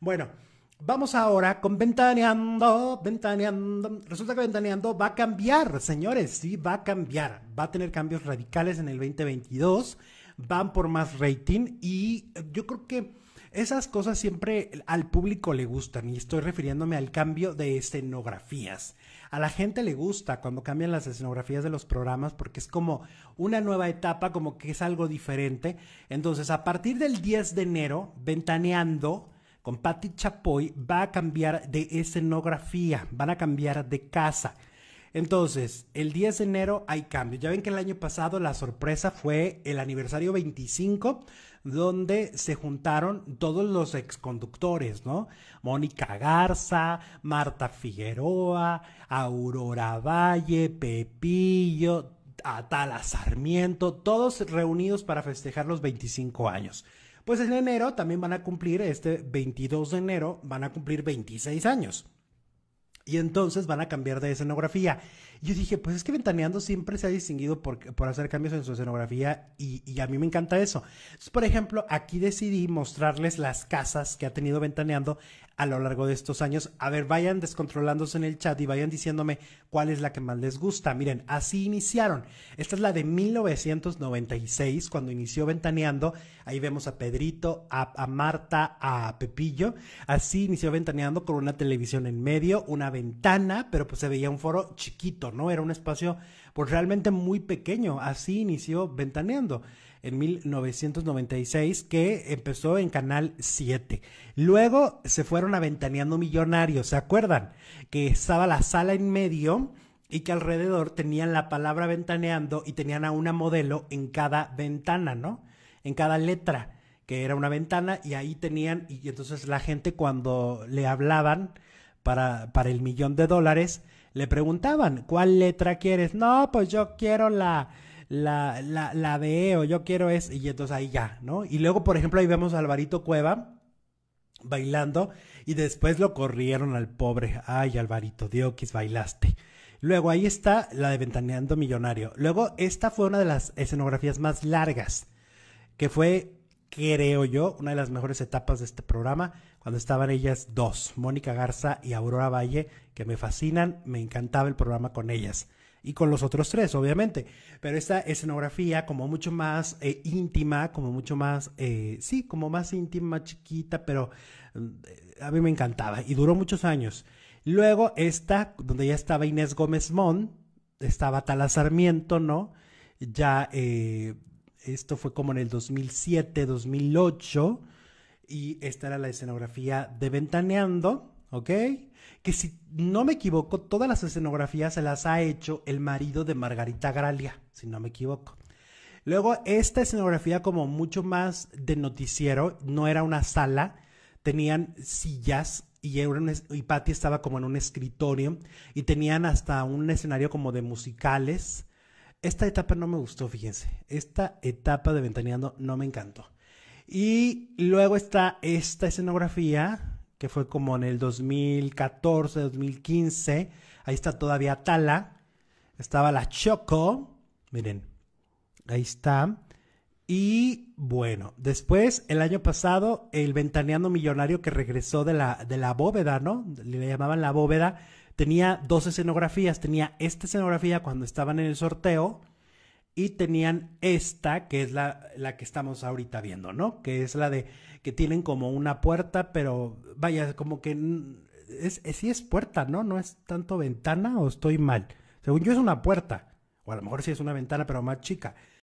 Bueno, vamos ahora con Ventaneando, Ventaneando. Resulta que Ventaneando va a cambiar, señores, sí, va a cambiar. Va a tener cambios radicales en el 2022. Van por más rating y eh, yo creo que esas cosas siempre al público le gustan y estoy refiriéndome al cambio de escenografías. A la gente le gusta cuando cambian las escenografías de los programas porque es como una nueva etapa, como que es algo diferente. Entonces, a partir del 10 de enero, Ventaneando con Patti Chapoy va a cambiar de escenografía, van a cambiar de casa. Entonces, el 10 de enero hay cambios. Ya ven que el año pasado la sorpresa fue el aniversario 25, donde se juntaron todos los exconductores, ¿no? Mónica Garza, Marta Figueroa, Aurora Valle, Pepillo, Atala Sarmiento, todos reunidos para festejar los 25 años pues en enero también van a cumplir, este 22 de enero, van a cumplir 26 años. Y entonces van a cambiar de escenografía. Yo dije, pues es que Ventaneando siempre se ha distinguido por, hacer cambios en su escenografía y, a mí me encanta eso. por ejemplo, aquí decidí mostrarles las casas que ha tenido Ventaneando a lo largo de estos años. A ver, vayan descontrolándose en el chat y vayan diciéndome cuál es la que más les gusta. Miren, así iniciaron. Esta es la de 1996, cuando inició Ventaneando. Ahí vemos a Pedrito, a, a Marta, a Pepillo. Así inició Ventaneando con una televisión en medio, una ventana, pero pues se veía un foro chiquito, ¿no? Era un espacio pues realmente muy pequeño. Así inició Ventaneando en 1996 que empezó en Canal 7. Luego se fueron aventaneando millonarios, ¿se acuerdan? Que estaba la sala en medio y que alrededor tenían la palabra ventaneando y tenían a una modelo en cada ventana, ¿no? En cada letra que era una ventana y ahí tenían, y entonces la gente cuando le hablaban para, para el millón de dólares, le preguntaban, ¿cuál letra quieres? No, pues yo quiero la la, la, la de o oh, yo quiero es, y entonces ahí ya, ¿no? Y luego, por ejemplo, ahí vemos a Alvarito Cueva bailando y después lo corrieron al pobre. Ay, Alvarito, Dioquis, bailaste. Luego ahí está la de Ventaneando Millonario. Luego esta fue una de las escenografías más largas, que fue, creo yo, una de las mejores etapas de este programa, cuando estaban ellas dos, Mónica Garza y Aurora Valle, que me fascinan, me encantaba el programa con ellas y con los otros tres, obviamente. Pero esta escenografía como mucho más eh, íntima, como mucho más, eh, sí, como más íntima, chiquita, pero mm, a mí me encantaba y duró muchos años. Luego esta, donde ya estaba Inés Gómez Mon, estaba Tala Sarmiento, ¿no? Ya, eh, esto fue como en el 2007, 2008, y esta era la escenografía de Ventaneando ¿ok? Que si no me equivoco, todas las escenografías se las ha hecho el marido de Margarita Gralia, si no me equivoco. Luego, esta escenografía como mucho más de noticiero, no era una sala, tenían sillas y, un, estaba como en un escritorio y tenían hasta un escenario como de musicales. Esta etapa no me gustó, fíjense. Esta etapa de Ventaneando no me encantó. Y luego está esta escenografía, que fue como en el 2014, 2015. Ahí está todavía Tala. Estaba la Choco. Miren, ahí está. Y bueno, después el año pasado, el ventaneando millonario que regresó de la, de la bóveda, ¿no? Le llamaban la bóveda. Tenía dos escenografías. Tenía esta escenografía cuando estaban en el sorteo y tenían esta, que es la, la, que estamos ahorita viendo, ¿no? Que es la de que tienen como una puerta, pero vaya, como que es, eh, sí es puerta, ¿no? No es tanto ventana o estoy mal. Según yo es una puerta, o a lo mejor sí es una ventana, pero más chica.